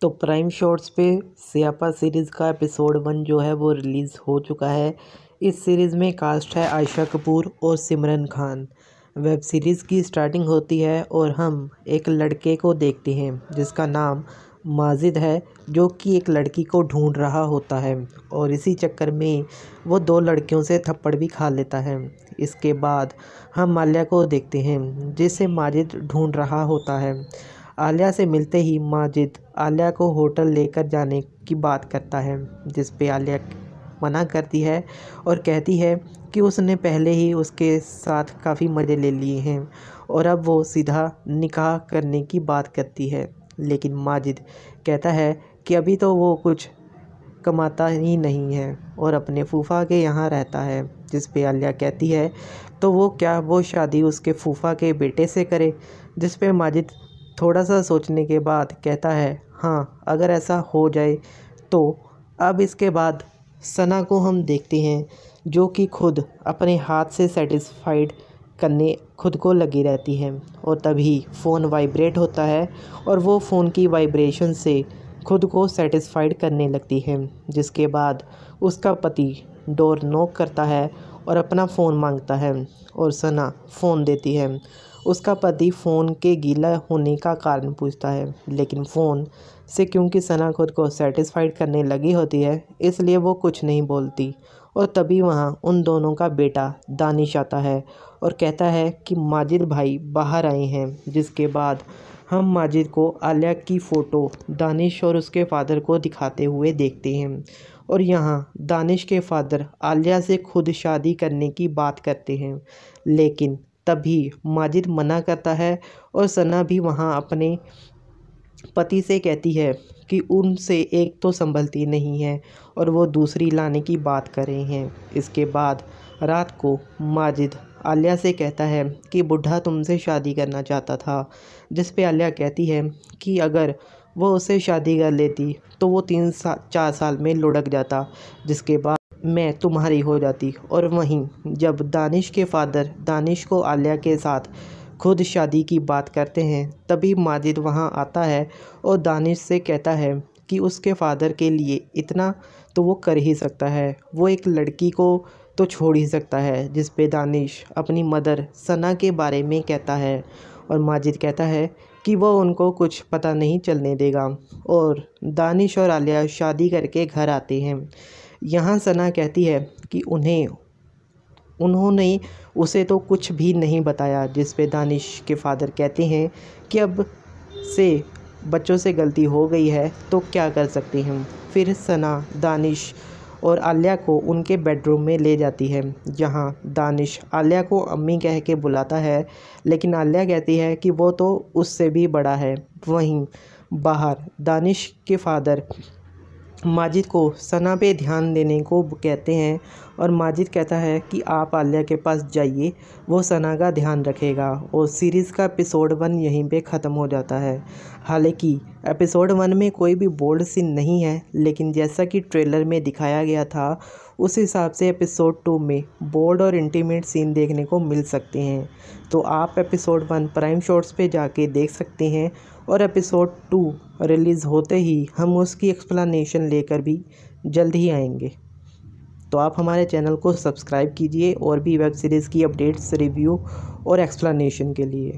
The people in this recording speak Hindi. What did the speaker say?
तो प्राइम शॉर्ट्स पे सियापा सीरीज़ का एपिसोड वन जो है वो रिलीज़ हो चुका है इस सीरीज़ में कास्ट है आयशा कपूर और सिमरन खान वेब सीरीज़ की स्टार्टिंग होती है और हम एक लड़के को देखते हैं जिसका नाम माजिद है जो कि एक लड़की को ढूंढ रहा होता है और इसी चक्कर में वो दो लड़कियों से थप्पड़ भी खा लेता है इसके बाद हम माल्या को देखते हैं जिसे माजिद ढूंढ रहा होता है आलिया से मिलते ही माजिद आलिया को होटल लेकर जाने की बात करता है जिस पे आलिया मना करती है और कहती है कि उसने पहले ही उसके साथ काफ़ी मज़े ले लिए हैं और अब वो सीधा निकाह करने की बात करती है लेकिन माजिद कहता है कि अभी तो वो कुछ कमाता ही नहीं है और अपने फूफा के यहाँ रहता है जिस पे आलिया कहती है तो वो क्या वो शादी उसके फूफा के बेटे से करे जिस पे माजिद थोड़ा सा सोचने के बाद कहता है हाँ अगर ऐसा हो जाए तो अब इसके बाद सना को हम देखते हैं जो कि खुद अपने हाथ से सेटिस्फाइड करने खुद को लगी रहती है और तभी फ़ोन वाइब्रेट होता है और वो फ़ोन की वाइब्रेशन से खुद को सेटिस्फाइड करने लगती है जिसके बाद उसका पति डोर नोक करता है और अपना फ़ोन मांगता है और सना फ़ोन देती है उसका पति फ़ोन के गीला होने का कारण पूछता है लेकिन फ़ोन से क्योंकि सना खुद को सेटिस्फाइड करने लगी होती है इसलिए वो कुछ नहीं बोलती और तभी वहाँ उन दोनों का बेटा दानिश आता है और कहता है कि माजिद भाई बाहर आए हैं जिसके बाद हम माजिद को आलिया की फ़ोटो दानिश और उसके फादर को दिखाते हुए देखते हैं और यहाँ दानिश के फादर आलिया से खुद शादी करने की बात करते हैं लेकिन तभी माजिद मना करता है और सना भी वहाँ अपने पति से कहती है कि उनसे एक तो संभलती नहीं है और वो दूसरी लाने की बात कर रहे हैं इसके बाद रात को माजिद आलिया से कहता है कि बुढ़ा तुमसे शादी करना चाहता था जिस पे आलिया कहती है कि अगर वो उसे शादी कर लेती तो वो तीन सा चार साल में लुढ़क जाता जिसके बाद मैं तुम्हारी हो जाती और वहीं जब दानिश के फ़ादर दानिश को आलिया के साथ खुद शादी की बात करते हैं तभी माजिद वहाँ आता है और दानिश से कहता है कि उसके फ़ादर के लिए इतना तो वो कर ही सकता है वो एक लड़की को तो छोड़ ही सकता है जिस पे दानिश अपनी मदर सना के बारे में कहता है और माजिद कहता है कि वो उनको कुछ पता नहीं चलने देगा और दानिश और आलिया शादी करके घर आते हैं यहाँ सना कहती है कि उन्हें उन्होंने उसे तो कुछ भी नहीं बताया जिस पे दानिश के फादर कहते हैं कि अब से बच्चों से गलती हो गई है तो क्या कर सकते हैं फिर सना दानिश और आलिया को उनके बेडरूम में ले जाती है जहाँ दानिश आलिया को अम्मी कह के बुलाता है लेकिन आलिया कहती है कि वो तो उससे भी बड़ा है वहीं बाहर दानिश के फादर माजिद को सना पे ध्यान देने को कहते हैं और माजिद कहता है कि आप आलिया के पास जाइए वो सना का ध्यान रखेगा और सीरीज़ का एपिसोड वन यहीं पे ख़त्म हो जाता है हालांकि एपिसोड वन में कोई भी बोल्ड सीन नहीं है लेकिन जैसा कि ट्रेलर में दिखाया गया था उस हिसाब से एपिसोड टू में बोल्ड और इंटीमेट सीन देखने को मिल सकते हैं तो आप एपिसोड वन प्राइम शॉर्ट्स पे जाके देख सकते हैं और एपिसोड टू रिलीज़ होते ही हम उसकी एक्सप्लानेशन लेकर भी जल्द ही आएंगे तो आप हमारे चैनल को सब्सक्राइब कीजिए और भी वेब सीरीज़ की अपडेट्स रिव्यू और एक्सप्लेनेशन के लिए